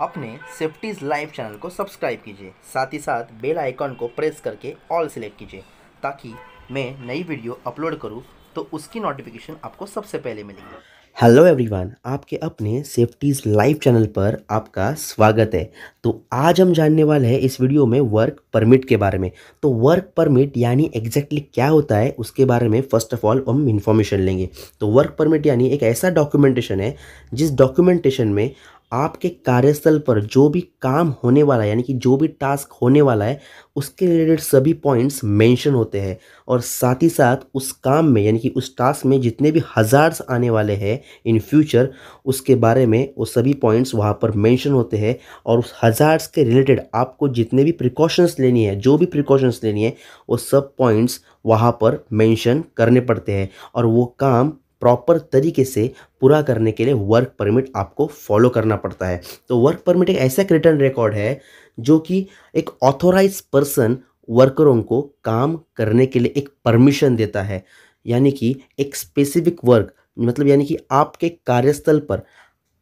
अपने safety's live channel को subscribe कीजिए साथ ही साथ बेल आइकॉन को प्रेस करके ऑल सिलेक्ट कीजिए ताकि मैं नई वीडियो अपलोड करूँ तो उसकी नोटिफिकेशन आपको सबसे पहले मिलेगी हेलो एवरीवन आपके अपने सेफ्टीज़ लाइव चैनल पर आपका स्वागत है तो आज हम जानने वाले हैं इस वीडियो में वर्क परमिट के बारे में तो वर्क परमिट यानी एग्जैक्टली क्या होता है उसके बारे में फर्स्ट ऑफ ऑल हम इन्फॉर्मेशन लेंगे तो वर्क परमिट यानी एक ऐसा डॉक्यूमेंटेशन है जिस डॉक्यूमेंटेशन में आपके कार्यस्थल पर जो भी काम होने वाला है यानी कि जो भी टास्क होने वाला है उसके रिलेटेड सभी पॉइंट्स मेंशन होते हैं और साथ ही साथ उस काम में यानी कि उस टास्क में जितने भी हज़ार्स आने वाले हैं इन फ्यूचर उसके बारे में वो सभी पॉइंट्स वहाँ पर मेंशन होते हैं और उस हज़ार्स के रिलेटेड आपको जितने भी प्रिकॉशंस लेनी है जो भी प्रिकॉशंस लेनी है वो सब पॉइंट्स वहाँ पर मेंशन करने पड़ते हैं और वो काम प्रॉपर तरीके से पूरा करने के लिए वर्क परमिट आपको फॉलो करना पड़ता है तो वर्क परमिट एक ऐसा रिटर्न रिकॉर्ड है जो कि एक ऑथोराइज पर्सन वर्करों को काम करने के लिए एक परमिशन देता है यानी कि एक स्पेसिफिक वर्क मतलब यानी कि आपके कार्यस्थल पर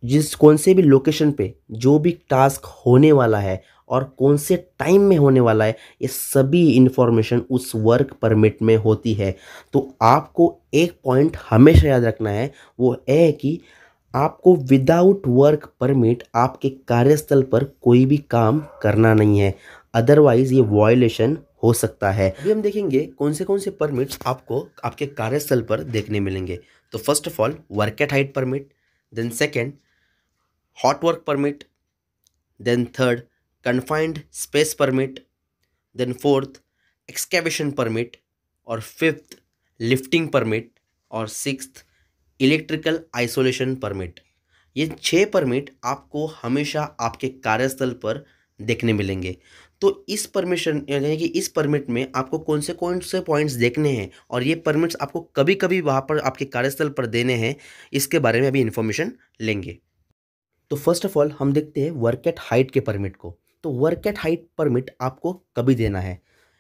जिस कौन से भी लोकेशन पे जो भी टास्क होने वाला है और कौन से टाइम में होने वाला है ये सभी इन्फॉर्मेशन उस वर्क परमिट में होती है तो आपको एक पॉइंट हमेशा याद रखना है वो है कि आपको विदाउट वर्क परमिट आपके कार्यस्थल पर कोई भी काम करना नहीं है अदरवाइज ये वॉयलेशन हो सकता है अभी हम देखेंगे कौन से कौन से परमिट्स आपको आपके कार्यस्थल पर देखने मिलेंगे तो first of all work at height permit then second hot work permit then third confined space permit then fourth excavation permit और फिफ्थ लिफ्टिंग परमिट और सिक्स इलेक्ट्रिकल आइसोलेशन परमिट ये छः परमिट आपको हमेशा आपके कार्यस्थल पर देखने मिलेंगे तो इस परमिशन यानी कि इस परमिट में आपको कौन से कौन से पॉइंट्स देखने हैं और ये परमिट्स आपको कभी कभी वहाँ पर आपके कार्यस्थल पर देने हैं इसके बारे में अभी इन्फॉर्मेशन लेंगे तो फर्स्ट ऑफ ऑल हम देखते हैं वर्क एट हाइट के परमिट को तो वर्क एट हाइट परमिट आपको कभी देना है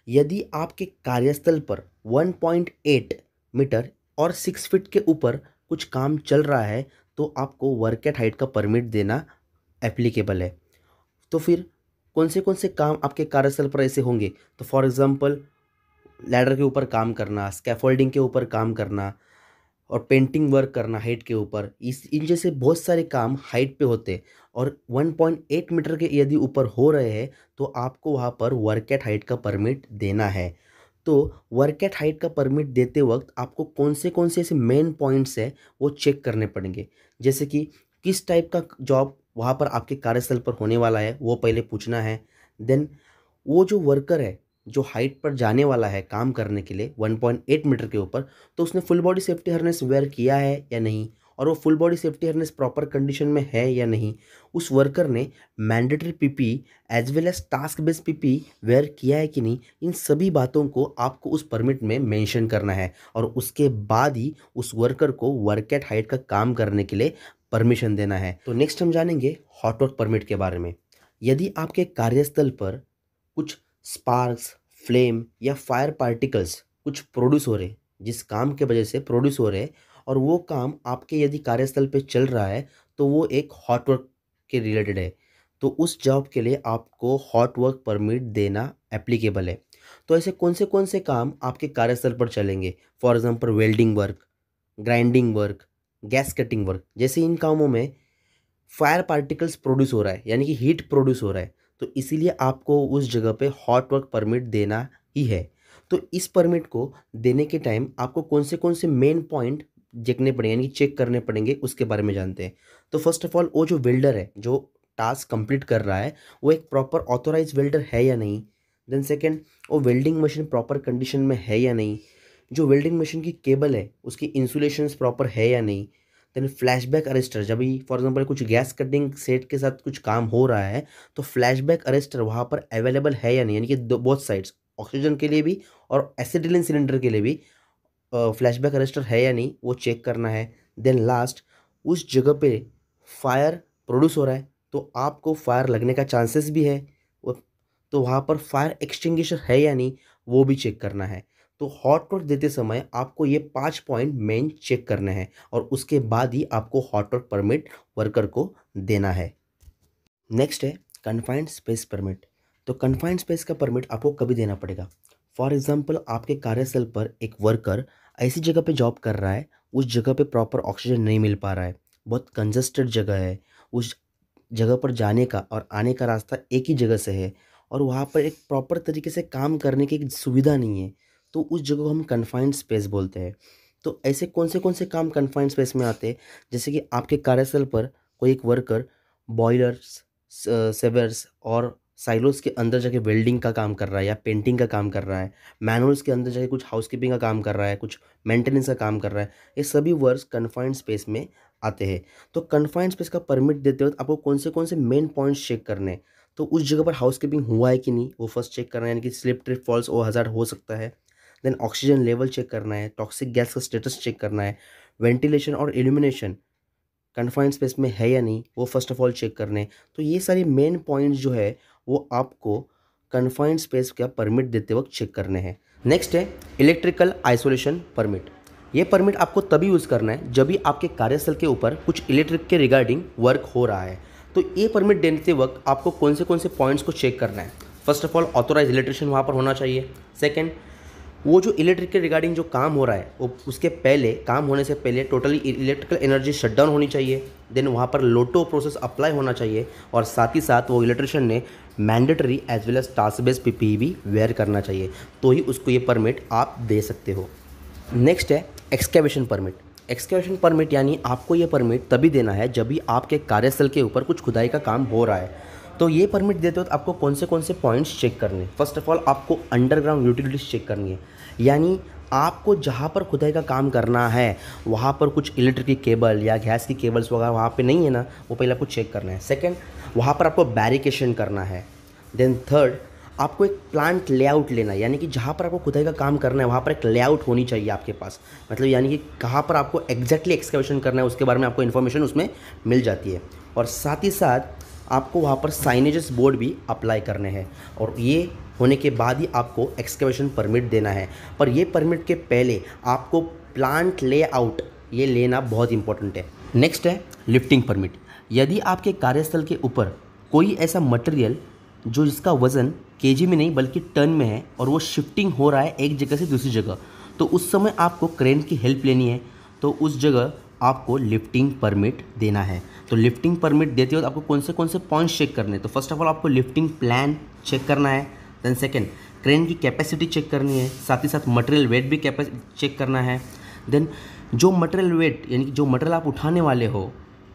यदि आपके कार्यस्थल पर 1.8 मीटर और 6 फीट के ऊपर कुछ काम चल रहा है तो आपको वर्क एट हाइट का परमिट देना एप्लीकेबल है तो फिर कौन से कौन से काम आपके कार्यस्थल पर ऐसे होंगे तो फॉर एग्ज़ाम्पल लैडर के ऊपर काम करना स्कैफोल्डिंग के ऊपर काम करना और पेंटिंग वर्क करना हाइट के ऊपर इस इन जैसे बहुत सारे काम हाइट पे होते हैं और 1.8 मीटर के यदि ऊपर हो रहे हैं तो आपको वहाँ पर वर्क एट हाइट का परमिट देना है तो वर्क एट हाइट का परमिट देते वक्त आपको कौन से कौन से ऐसे मेन पॉइंट्स हैं वो चेक करने पड़ेंगे जैसे कि किस टाइप का जॉब वहाँ पर आपके कार्यस्थल पर होने वाला है वो पहले पूछना है देन वो जो वर्कर है जो हाइट पर जाने वाला है काम करने के लिए 1.8 मीटर के ऊपर तो उसने full body safety harness wear किया है या नहीं और वो full body safety harness proper condition में है या नहीं उस वर्कर ने mandatory PP as well as task based PP wear किया है कि नहीं इन सभी बातों को आपको उस परमिट में मेंशन करना है और उसके बाद ही उस वर्कर को वर्क एट हाइट का काम करने के लिए परमिशन देना है तो नेक्स्ट हम जानेंगे हॉट वर्क परमिट के बारे में यदि आपके कार्यस्थल पर कुछ स्पार्क्स फ्लेम या फायर पार्टिकल्स कुछ प्रोड्यूस हो रहे जिस काम के वजह से प्रोड्यूस हो रहे और वो काम आपके यदि कार्यस्थल पे चल रहा है तो वो एक हॉट वर्क के रिलेटेड है तो उस जॉब के लिए आपको हॉट वर्क परमिट देना एप्लीकेबल है तो ऐसे कौन से कौन से काम आपके कार्यस्थल पर चलेंगे for example welding work grinding work gas cutting work जैसे इन कामों में फायर पार्टिकल्स प्रोड्यूस हो रहा है यानी कि हीट प्रोड्यूस हो रहा है तो इसीलिए आपको उस जगह पे हॉट वर्क परमिट देना ही है तो इस परमिट को देने के टाइम आपको कौन से कौन से मेन पॉइंट देखने पड़ेंगे यानी चेक करने पड़ेंगे उसके बारे में जानते हैं तो फर्स्ट ऑफ ऑल वो जो वेल्डर है जो टास्क कंप्लीट कर रहा है वो एक प्रॉपर ऑथोराइज वेल्डर है या नहीं देन सेकेंड वो वेल्डिंग मशीन प्रॉपर कंडीशन में है या नहीं जो वेल्डिंग मशीन की केबल है उसकी इंसुलेशन प्रॉपर है या नहीं देन फ्लैशबैक अरेस्टर जब भी फॉर एग्जांपल कुछ गैस कटिंग सेट के साथ कुछ काम हो रहा है तो फ्लैशबैक अरेस्टर वहाँ पर अवेलेबल है या नहीं यानी कि बोथ साइड्स ऑक्सीजन के लिए भी और एसिडिलिन सिलेंडर के लिए भी फ्लैशबैक अरेस्टर है या नहीं वो चेक करना है देन लास्ट उस जगह पे फायर प्रोड्यूस हो रहा है तो आपको फायर लगने का चांसेस भी है तो वहाँ पर फायर एक्सटिंग्विशर है या नहीं वो भी चेक करना है तो हॉट टॉट देते समय आपको ये पाँच पॉइंट मेन चेक करने हैं और उसके बाद ही आपको हॉट टॉट परमिट वर्कर को देना है नेक्स्ट है कन्फाइंड स्पेस परमिट तो कन्फाइंड स्पेस का परमिट आपको कभी देना पड़ेगा फॉर एग्ज़ाम्पल आपके कार्यस्थल पर एक वर्कर ऐसी जगह पे जॉब कर रहा है उस जगह पे प्रॉपर ऑक्सीजन नहीं मिल पा रहा है बहुत कंजस्टेड जगह है उस जगह पर जाने का और आने का रास्ता एक ही जगह से है और वहाँ पर एक प्रॉपर तरीके से काम करने की सुविधा नहीं है तो उस जगह को हम कन्फाइंड स्पेस बोलते हैं तो ऐसे कौन से कौन से काम कन्फाइंड स्पेस में आते हैं जैसे कि आपके कार्यस्थल पर कोई एक वर्कर बॉयलर्स सेवर्स और साइलोस के अंदर जाके वेल्डिंग का काम कर रहा है या पेंटिंग का काम कर रहा है मैनुअल्स के अंदर जाके कुछ कीपिंग का काम कर रहा है कुछ मेंटेनेंस का काम कर रहा है ये सभी वर्ड्स कन्फाइंड स्पेस में आते हैं तो कन्फाइंड स्पेस का परमिट देते वक्त आपको कौन से कौन से मेन पॉइंट्स चेक करने हैं तो उस जगह पर कीपिंग हुआ है कि नहीं वो फर्स्ट चेक करना है यानी कि स्लिप ट्रिप फॉल्स ओ हज़ार हो सकता है देन ऑक्सीजन लेवल चेक करना है टॉक्सिक गैस का स्टेटस चेक करना है वेंटिलेशन और एल्यूमिनेशन कन्फाइंड स्पेस में है या नहीं वो फर्स्ट ऑफ ऑल चेक करने तो ये सारे मेन पॉइंट्स जो है वो आपको कन्फाइंड स्पेस का परमिट देते वक्त चेक करने हैं नेक्स्ट है इलेक्ट्रिकल आइसोलेशन परमिट ये परमिट आपको तभी यूज़ करना है जब भी आपके कार्यस्थल के ऊपर कुछ इलेक्ट्रिक के रिगार्डिंग वर्क हो रहा है तो ये परमिट देते वक्त आपको कौन से कौन से पॉइंट्स को चेक करना है first of all authorise electrician वहाँ पर होना चाहिए सेकेंड वो जो इलेक्ट्रिक के रिगार्डिंग जो काम हो रहा है वो उसके पहले काम होने से पहले टोटली इलेक्ट्रिकल एनर्जी शटडाउन होनी चाहिए देन वहाँ पर लोटो प्रोसेस अप्लाई होना चाहिए और साथ ही साथ वो इलेक्ट्रिशियन ने mandatory as well as task base P P भी वेयर करना चाहिए तो ही उसको ये परमिट आप दे सकते हो नेक्स्ट है एक्सकेवेशन परमिट एक्सकेवेशन परमिट यानी आपको ये परमिट तभी देना है जब भी आपके कार्यस्थल के ऊपर कुछ खुदाई का काम हो रहा है तो ये परमिट देते हो तो आपको कौन से कौन से पॉइंट्स चेक करने फर्स्ट ऑफ ऑल आपको अंडरग्राउंड यूटिलिटीज़ चेक करनी है यानी आपको जहाँ पर खुदाई का काम करना है वहाँ पर कुछ इलेक्ट्रिक की केबल या गैस की केबल्स वगैरह वहाँ पे नहीं है ना वो पहले आपको चेक करना है सेकंड वहाँ पर आपको बैरिकेशन करना है देन थर्ड आपको एक प्लांट लेआउट लेना है यानी कि जहाँ पर आपको खुदाई का काम करना है वहाँ पर एक लेआउट होनी चाहिए आपके पास मतलब यानी कि कहाँ पर आपको एग्जैक्टली एक्सकवेशन करना है उसके बारे में आपको इन्फॉर्मेशन उसमें मिल जाती है और साथ ही साथ आपको वहाँ पर साइनेजेस बोर्ड भी अप्लाई करने हैं और ये होने के बाद ही आपको एक्सकवेशन परमिट देना है पर ये परमिट के पहले आपको प्लांट लेआउट ये लेना बहुत इंपॉर्टेंट है नेक्स्ट है लिफ्टिंग परमिट यदि आपके कार्यस्थल के ऊपर कोई ऐसा मटेरियल जो जिसका वज़न के में नहीं बल्कि टन में है और वो शिफ्टिंग हो रहा है एक जगह से दूसरी जगह तो उस समय आपको क्रेन की हेल्प लेनी है तो उस जगह आपको लिफ्टिंग परमिट देना है तो लिफ्टिंग परमिट देते तो आपको कौन से कौन से पॉइंट्स चेक करने तो फर्स्ट ऑफ ऑल आपको लिफ्टिंग प्लान चेक करना है देन सेकेंड क्रेन की कैपेसिटी चेक करनी है साथ ही साथ मटेरियल वेट भी चेक करना है देन जो मटेरियल वेट यानी कि जो मटेरियल आप उठाने वाले हो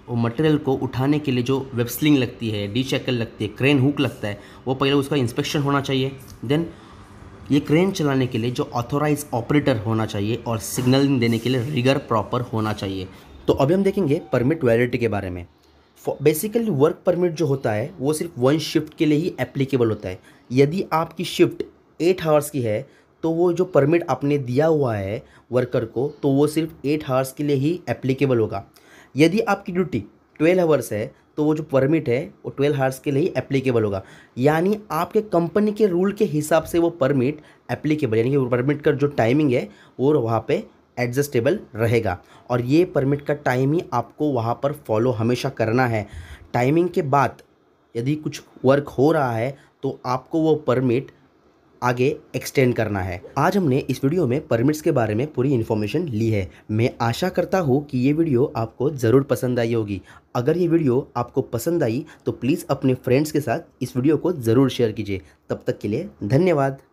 वो मटेरियल को उठाने के लिए जो वेबस्लिंग लगती है डी चेकल लगती है क्रेन हुक लगता है वो पहले उसका इंस्पेक्शन होना चाहिए देन ये क्रेन चलाने के लिए जो ऑथोराइज ऑपरेटर होना चाहिए और सिग्नलिंग देने के लिए रिगर प्रॉपर होना चाहिए तो अभी हम देखेंगे परमिट वैलिडिटी के बारे में बेसिकली वर्क परमिट जो होता है वो सिर्फ वन शिफ्ट के लिए ही एप्लीकेबल होता है यदि आपकी शिफ्ट एट हावर्स की है तो वो जो परमिट आपने दिया हुआ है वर्कर को तो वो सिर्फ एट हावर्स के लिए ही एप्लीकेबल होगा यदि आपकी ड्यूटी ट्वेल्व हावर्स है तो वो जो परमिट है वो ट्वेल्व हार्स के लिए एप्लीकेबल होगा यानी आपके कंपनी के रूल के हिसाब से वो परमिट एप्लीकेबल यानी कि परमिट का जो टाइमिंग है वो वहाँ पे एडजस्टेबल रहेगा और ये परमिट का टाइम ही आपको वहाँ पर फॉलो हमेशा करना है टाइमिंग के बाद यदि कुछ वर्क हो रहा है तो आपको वो परमिट आगे एक्सटेंड करना है आज हमने इस वीडियो में परमिट्स के बारे में पूरी इन्फॉर्मेशन ली है मैं आशा करता हूँ कि ये वीडियो आपको ज़रूर पसंद आई होगी अगर ये वीडियो आपको पसंद आई तो प्लीज़ अपने फ्रेंड्स के साथ इस वीडियो को ज़रूर शेयर कीजिए तब तक के लिए धन्यवाद